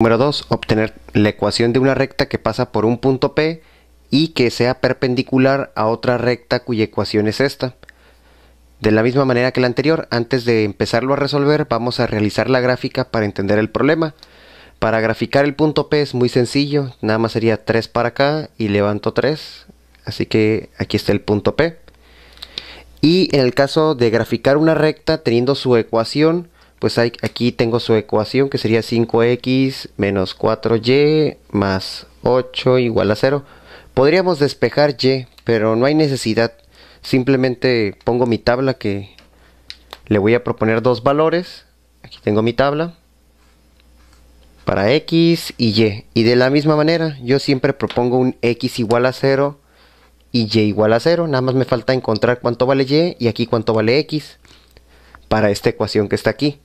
Número 2. Obtener la ecuación de una recta que pasa por un punto P y que sea perpendicular a otra recta cuya ecuación es esta. De la misma manera que la anterior, antes de empezarlo a resolver vamos a realizar la gráfica para entender el problema. Para graficar el punto P es muy sencillo, nada más sería 3 para acá y levanto 3, así que aquí está el punto P. Y en el caso de graficar una recta teniendo su ecuación, pues aquí tengo su ecuación que sería 5x menos 4y más 8 igual a 0. Podríamos despejar y, pero no hay necesidad. Simplemente pongo mi tabla que le voy a proponer dos valores. Aquí tengo mi tabla para x y y. Y de la misma manera, yo siempre propongo un x igual a 0 y y igual a 0. Nada más me falta encontrar cuánto vale y y aquí cuánto vale x para esta ecuación que está aquí.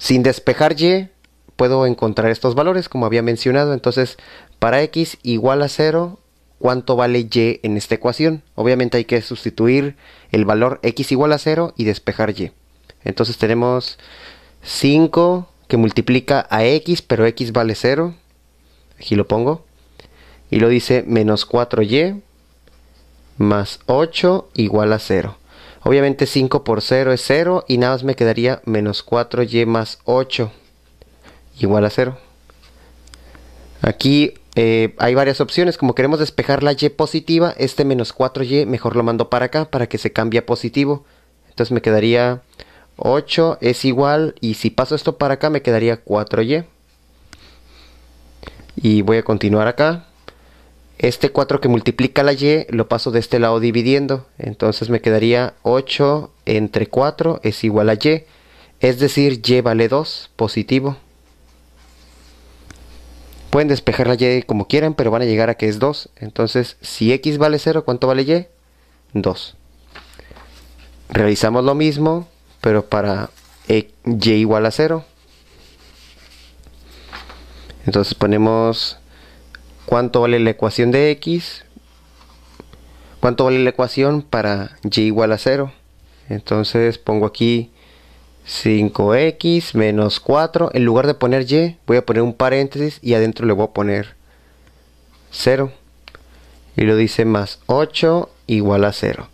Sin despejar y, puedo encontrar estos valores, como había mencionado. Entonces, para x igual a 0, ¿cuánto vale y en esta ecuación? Obviamente hay que sustituir el valor x igual a 0 y despejar y. Entonces tenemos 5 que multiplica a x, pero x vale 0. Aquí lo pongo. Y lo dice menos 4y más 8 igual a 0. Obviamente 5 por 0 es 0 y nada más me quedaría menos 4y más 8 igual a 0. Aquí eh, hay varias opciones, como queremos despejar la y positiva, este menos 4y mejor lo mando para acá para que se cambie a positivo. Entonces me quedaría 8 es igual y si paso esto para acá me quedaría 4y. Y voy a continuar acá. Este 4 que multiplica la y lo paso de este lado dividiendo. Entonces me quedaría 8 entre 4 es igual a y. Es decir, y vale 2, positivo. Pueden despejar la y como quieran, pero van a llegar a que es 2. Entonces, si x vale 0, ¿cuánto vale y? 2. Realizamos lo mismo, pero para e, y igual a 0. Entonces ponemos ¿Cuánto vale la ecuación de x? ¿Cuánto vale la ecuación para y igual a 0? Entonces pongo aquí 5x menos 4. En lugar de poner y, voy a poner un paréntesis y adentro le voy a poner 0. Y lo dice más 8 igual a 0.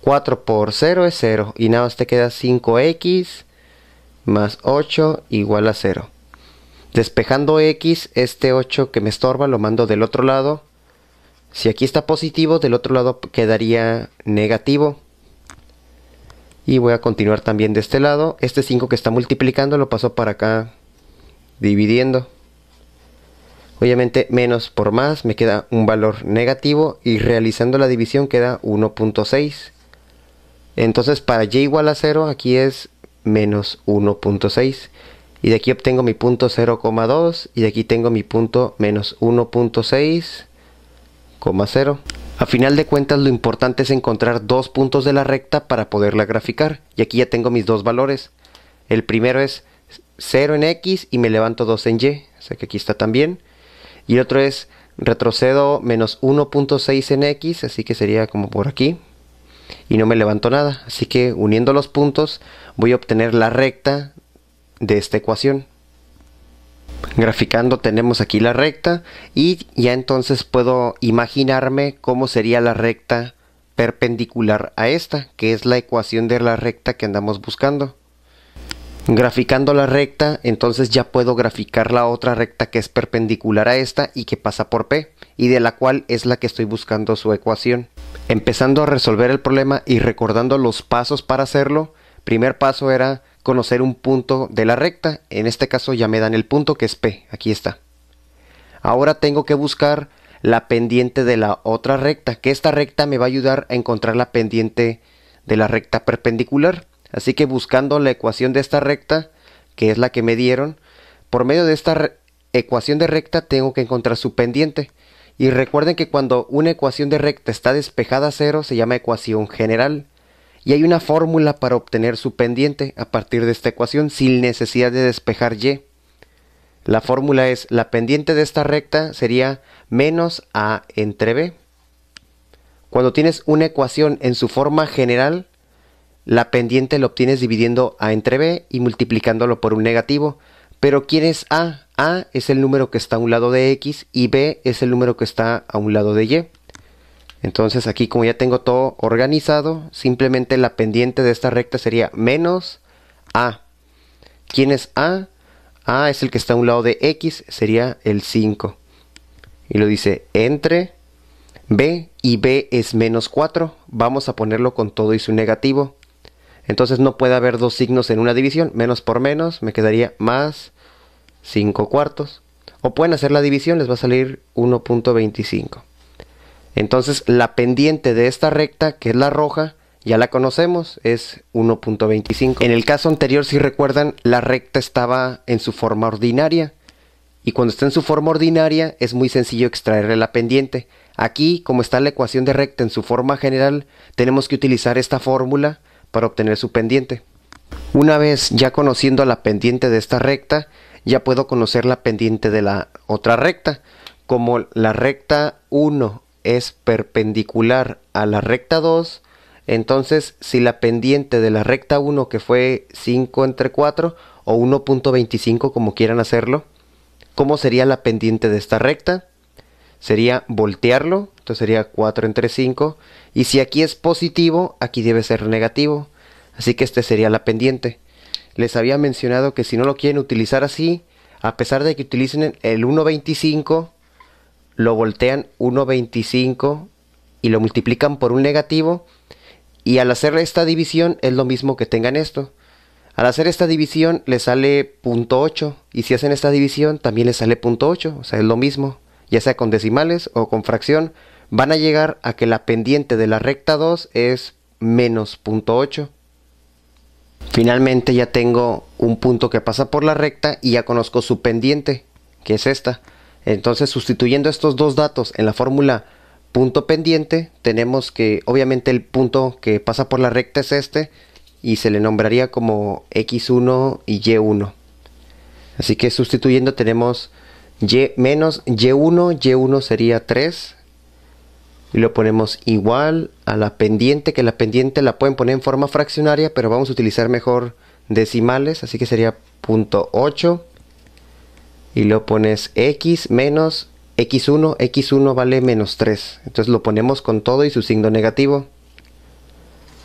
4 por 0 es 0 y nada más te queda 5x más 8 igual a 0. Despejando X, este 8 que me estorba lo mando del otro lado. Si aquí está positivo, del otro lado quedaría negativo. Y voy a continuar también de este lado. Este 5 que está multiplicando lo paso para acá dividiendo. Obviamente menos por más me queda un valor negativo y realizando la división queda 1.6. Entonces para y igual a 0 aquí es menos 1.6 y de aquí obtengo mi punto 0,2 y de aquí tengo mi punto menos 1.6,0. A final de cuentas lo importante es encontrar dos puntos de la recta para poderla graficar y aquí ya tengo mis dos valores. El primero es 0 en X y me levanto 2 en Y, o sea que aquí está también. Y el otro es retrocedo menos 1.6 en X, así que sería como por aquí. Y no me levanto nada, así que uniendo los puntos voy a obtener la recta de esta ecuación. Graficando tenemos aquí la recta y ya entonces puedo imaginarme cómo sería la recta perpendicular a esta, que es la ecuación de la recta que andamos buscando. Graficando la recta, entonces ya puedo graficar la otra recta que es perpendicular a esta y que pasa por P, y de la cual es la que estoy buscando su ecuación. Empezando a resolver el problema y recordando los pasos para hacerlo, primer paso era conocer un punto de la recta, en este caso ya me dan el punto que es P, aquí está. Ahora tengo que buscar la pendiente de la otra recta, que esta recta me va a ayudar a encontrar la pendiente de la recta perpendicular. Así que buscando la ecuación de esta recta, que es la que me dieron, por medio de esta ecuación de recta tengo que encontrar su pendiente. Y recuerden que cuando una ecuación de recta está despejada a cero se llama ecuación general y hay una fórmula para obtener su pendiente a partir de esta ecuación sin necesidad de despejar y. La fórmula es la pendiente de esta recta sería menos a entre b. Cuando tienes una ecuación en su forma general, la pendiente la obtienes dividiendo a entre b y multiplicándolo por un negativo. Pero ¿quién es a? a es el número que está a un lado de x y b es el número que está a un lado de y. Entonces aquí como ya tengo todo organizado, simplemente la pendiente de esta recta sería menos A. ¿Quién es A? A es el que está a un lado de X, sería el 5. Y lo dice entre B y B es menos 4. Vamos a ponerlo con todo y su negativo. Entonces no puede haber dos signos en una división. Menos por menos me quedaría más 5 cuartos. O pueden hacer la división, les va a salir 1.25. Entonces la pendiente de esta recta, que es la roja, ya la conocemos, es 1.25. En el caso anterior, si recuerdan, la recta estaba en su forma ordinaria. Y cuando está en su forma ordinaria, es muy sencillo extraerle la pendiente. Aquí, como está la ecuación de recta en su forma general, tenemos que utilizar esta fórmula para obtener su pendiente. Una vez ya conociendo la pendiente de esta recta, ya puedo conocer la pendiente de la otra recta. Como la recta 1 es perpendicular a la recta 2, entonces si la pendiente de la recta 1 que fue 5 entre 4 o 1.25 como quieran hacerlo, ¿cómo sería la pendiente de esta recta? Sería voltearlo, entonces sería 4 entre 5, y si aquí es positivo, aquí debe ser negativo, así que este sería la pendiente. Les había mencionado que si no lo quieren utilizar así, a pesar de que utilicen el 1.25, lo voltean 1.25 y lo multiplican por un negativo. Y al hacer esta división es lo mismo que tengan esto. Al hacer esta división le sale .8 y si hacen esta división también le sale .8, o sea, es lo mismo, ya sea con decimales o con fracción, van a llegar a que la pendiente de la recta 2 es menos .8. Finalmente ya tengo un punto que pasa por la recta y ya conozco su pendiente, que es esta. Entonces, sustituyendo estos dos datos en la fórmula punto pendiente, tenemos que obviamente el punto que pasa por la recta es este y se le nombraría como x1 y y1. Así que sustituyendo tenemos y menos y1, y1 sería 3 y lo ponemos igual a la pendiente, que la pendiente la pueden poner en forma fraccionaria, pero vamos a utilizar mejor decimales, así que sería punto 8 y lo pones x menos x1, x1 vale menos 3. Entonces lo ponemos con todo y su signo negativo.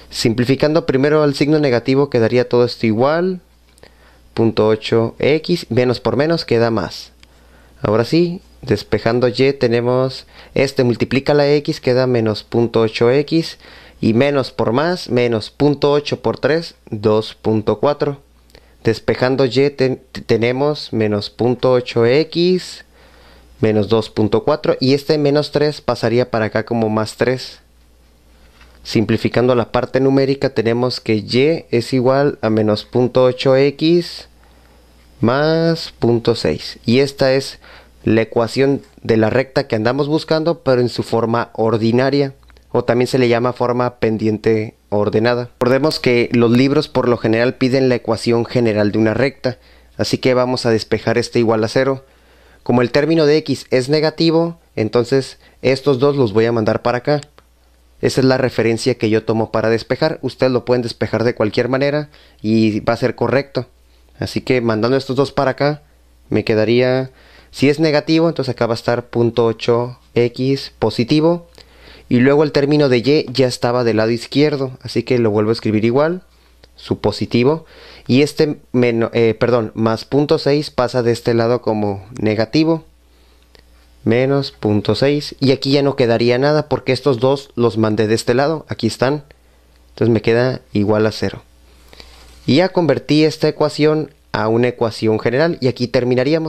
Simplificando primero al signo negativo quedaría todo esto igual. 8 x menos por menos queda más. Ahora sí, despejando y tenemos este multiplica la x queda menos 0.8x y menos por más menos 0.8 por 3 2.4. Despejando y tenemos menos 0.8x, menos 2.4 y este menos 3 pasaría para acá como más 3. Simplificando la parte numérica tenemos que y es igual a menos 0.8x más 0.6. Y esta es la ecuación de la recta que andamos buscando pero en su forma ordinaria o también se le llama forma pendiente ordenada. Recordemos que los libros por lo general piden la ecuación general de una recta, así que vamos a despejar este igual a cero. Como el término de x es negativo, entonces estos dos los voy a mandar para acá. Esa es la referencia que yo tomo para despejar. Ustedes lo pueden despejar de cualquier manera y va a ser correcto. Así que mandando estos dos para acá, me quedaría... Si es negativo, entonces acá va a estar 0.8x positivo. Y luego el término de y ya estaba del lado izquierdo, así que lo vuelvo a escribir igual, su positivo. Y este, menos, eh, perdón, más 6 pasa de este lado como negativo. Menos punto 6. Y aquí ya no quedaría nada porque estos dos los mandé de este lado. Aquí están. Entonces me queda igual a 0. Y ya convertí esta ecuación a una ecuación general. Y aquí terminaríamos.